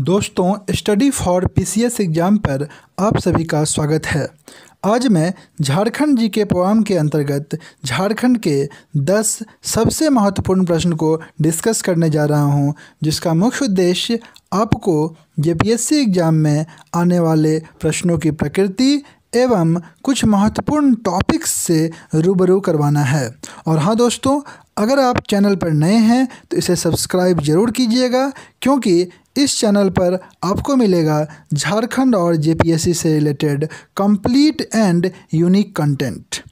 दोस्तों study for PCS exam पर आप सभी का स्वागत है आज मैं झारखंड जी के प्रोग्राम के अंतर्गत झारखंड के 10 सबसे महत्वपूर्ण प्रश्न को डिस्कस करने जा रहा हूं, जिसका मुख्य उद्देश्य आपको जे एग्ज़ाम में आने वाले प्रश्नों की प्रकृति एवं कुछ महत्वपूर्ण टॉपिक्स से रूबरू करवाना है और हाँ दोस्तों अगर आप चैनल पर नए हैं तो इसे सब्सक्राइब ज़रूर कीजिएगा क्योंकि इस चैनल पर आपको मिलेगा झारखंड और जेपीएससी से related complete and unique content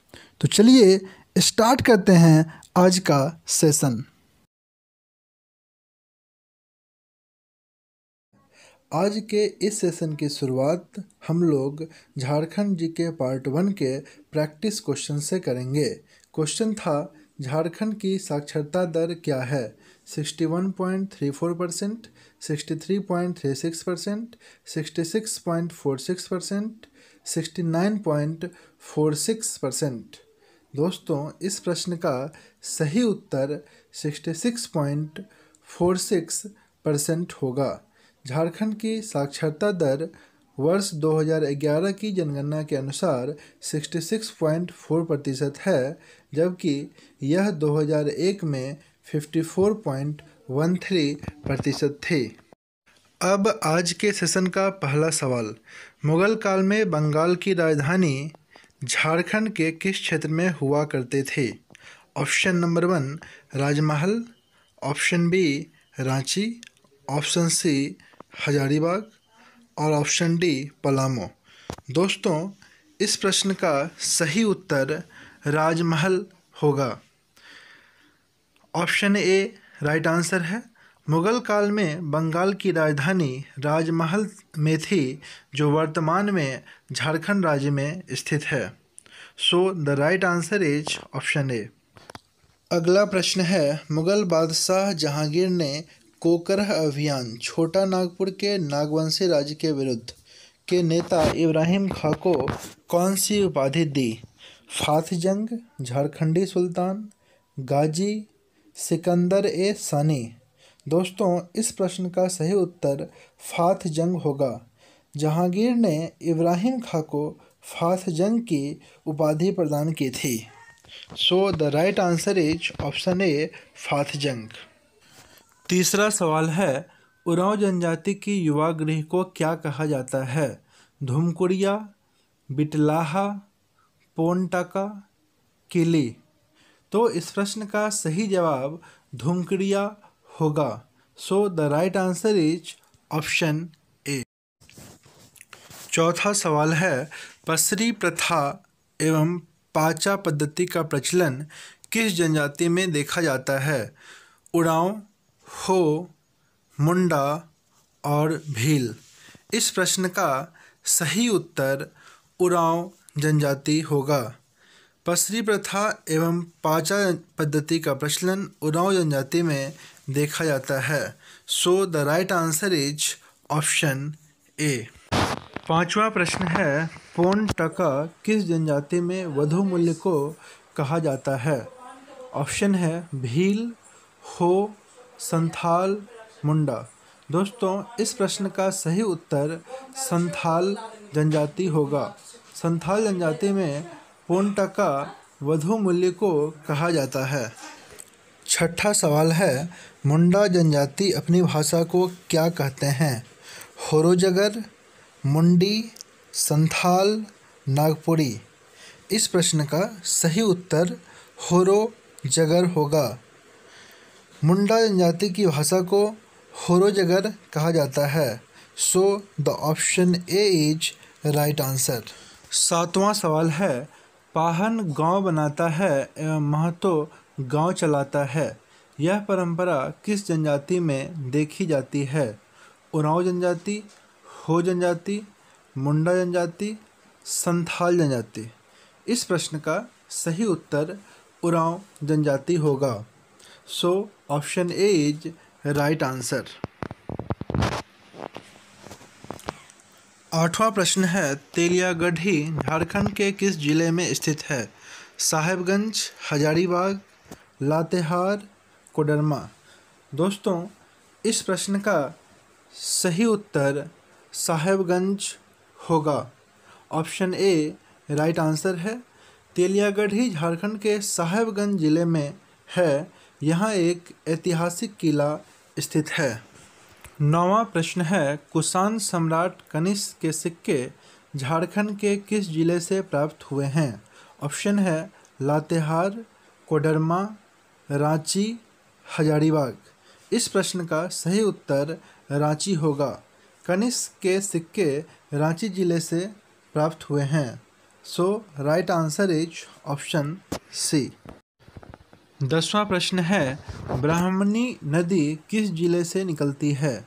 तो चलिए स्टार्ट करते हैं आज का सेशन आज के इस सेशन की शुरुआत हम लोग Jharkhand G K part one के प्रैक्टिस क्वेश्चन से करेंगे क्वेश्चन था झारखंड की साक्षरता दर क्या है 61.34 परसेंट 63.36 परसेंट 66.46 परसेंट 69.46 परसेंट दोस्तों इस प्रश्न का सही उत्तर 66.46 परसेंट होगा झारखंड की साक्षरता दर वर्ष 2011 की जनगणना के अनुसार 66.4 प्रतिशत है जबकि यह 2001 में 54.13 प्रतिशत थे अब आज के सेशन का पहला सवाल मुगल काल में बंगाल की राजधानी झारखंड के किस क्षेत्र में हुआ करते थे option number one Rajmahal option B Ranchi option C Hazaribagh और ऑप्शन डी पलामो दोस्तों इस प्रश्न का सही उत्तर राजमहल होगा ऑप्शन ए राइट आंसर है मुगल काल में बंगाल की राजधानी राजमहल में थी जो वर्तमान में झारखंड राज्य में स्थित है so the right answer is option A अगला प्रश्न है मुगल बादशाह जहांगीर ने कोकरह अभियान छोटा नागपुर के नागवंशी राज्य के विरुद्ध के नेता इब्राहिम खां को कौन सी उपाधि दी फाथ जंग झारखंडी सुल्तान गाजी सिकंदर ए सनी दोस्तों इस प्रश्न का सही उत्तर फाथ जंग होगा जहांगीर ने इब्राहिम खां को फाथ जंग की उपाधि प्रदान की थी so the right answer is option A फाथ जंग तीसरा सवाल है उराव जनजाति की युवा गृह को क्या कहा जाता है धूमकुड़िया बिटलाहा पोनटाका किली तो इस प्रश्न का सही जवाब धुमकड़िया होगा so the right answer is option A चौथा सवाल है पसरी प्रथा एवं पाचा पद्धति का प्रचलन किस जनजाति में देखा जाता है उड़ाव हो मुंडा और भील इस प्रश्न का सही उत्तर उड़ाव जनजाति होगा पसरी प्रथा एवं पाचा पद्धति का प्रचलन उड़ाव जनजाति में देखा जाता है so the right answer is option A पांचवा प्रश्न है पोन टका किस जनजाति में वधु मूल्य को कहा जाता है ऑप्शन है भील हो संथाल मुंडा दोस्तों इस प्रश्न का सही उत्तर संथाल जनजाति होगा संथाल जनजाति में होंटा का वधु मूल्य को कहा जाता है छठा सवाल है मुंडा जनजाति अपनी भाषा को क्या कहते हैं होरोजगर मुंडी संथाल नागपुरी इस प्रश्न का सही उत्तर होरो जगर होगा मुंडा जनजाति की भाषा को होरो जगर कहा जाता है so the option A is right answer सातवां सवाल है पाहन गांव बनाता है एवं महतो गांव चलाता है यह परंपरा किस जनजाति में देखी जाती है उराव जनजाति हो जनजाति मुंडा जनजाति संथाल जनजाति इस प्रश्न का सही उत्तर उराव जनजाति होगा so option A is right answer आठवां प्रश्न है तेलियागढ़ी झारखंड के किस जिले में स्थित है साहेबगंज हजारीबाग लातेहार कोडरमा दोस्तों इस प्रश्न का सही उत्तर साहेबगंज होगा ऑप्शन ए राइट आंसर है तेलियागढ़ी झारखंड के साहेबगंज जिले में है यहाँ एक ऐतिहासिक किला स्थित है नौवा प्रश्न है कुषाण सम्राट कनिष्क के सिक्के झारखंड के किस जिले से प्राप्त हुए हैं ऑप्शन है लातेहार कोडरमा रांची हजारीबाग इस प्रश्न का सही उत्तर रांची होगा कनिष्क के सिक्के रांची जिले से प्राप्त हुए हैं so right answer is option C दसवां प्रश्न है ब्राह्मणी नदी किस जिले से निकलती है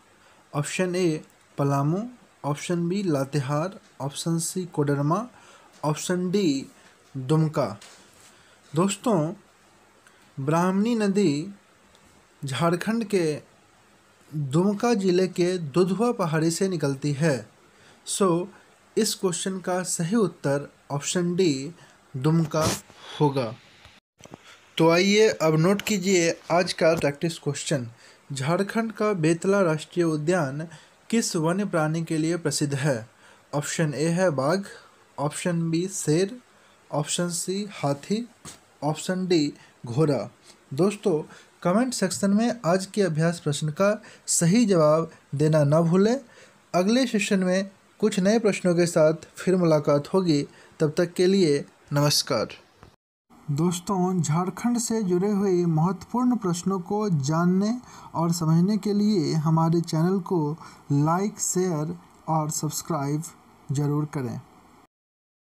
option A Palamu option B Latehar option C Koderma option D Dumka दोस्तों ब्राह्मणी नदी झारखंड के दुमका जिले के दुधवा पहाड़ी से निकलती है सो so, इस क्वेश्चन का सही उत्तर ऑप्शन डी दुमका होगा तो आइए अब नोट कीजिए आज का प्रैक्टिस क्वेश्चन झारखंड का बेतला राष्ट्रीय उद्यान किस वन्य प्राणी के लिए प्रसिद्ध है ऑप्शन ए है बाघ ऑप्शन बी शेर ऑप्शन सी हाथी ऑप्शन डी घोड़ा दोस्तों कमेंट सेक्शन में आज के अभ्यास प्रश्न का सही जवाब देना न भूलें अगले सेशन में कुछ नए प्रश्नों के साथ फिर मुलाकात होगी तब तक के लिए नमस्कार दोस्तों झारखंड से जुड़े हुए महत्वपूर्ण प्रश्नों को जानने और समझने के लिए हमारे चैनल को लाइक शेयर और सब्सक्राइब ज़रूर करें